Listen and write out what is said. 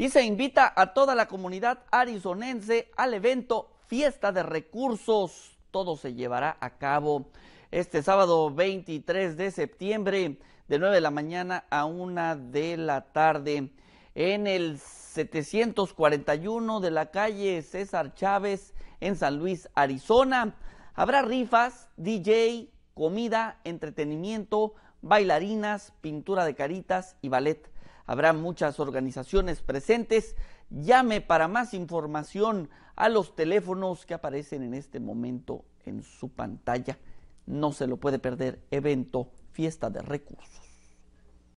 y se invita a toda la comunidad arizonense al evento Fiesta de Recursos. Todo se llevará a cabo este sábado 23 de septiembre de 9 de la mañana a 1 de la tarde en el 741 de la calle César Chávez en San Luis, Arizona. Habrá rifas, DJ, comida, entretenimiento, bailarinas, pintura de caritas y ballet Habrá muchas organizaciones presentes. Llame para más información a los teléfonos que aparecen en este momento en su pantalla. No se lo puede perder. Evento, fiesta de recursos.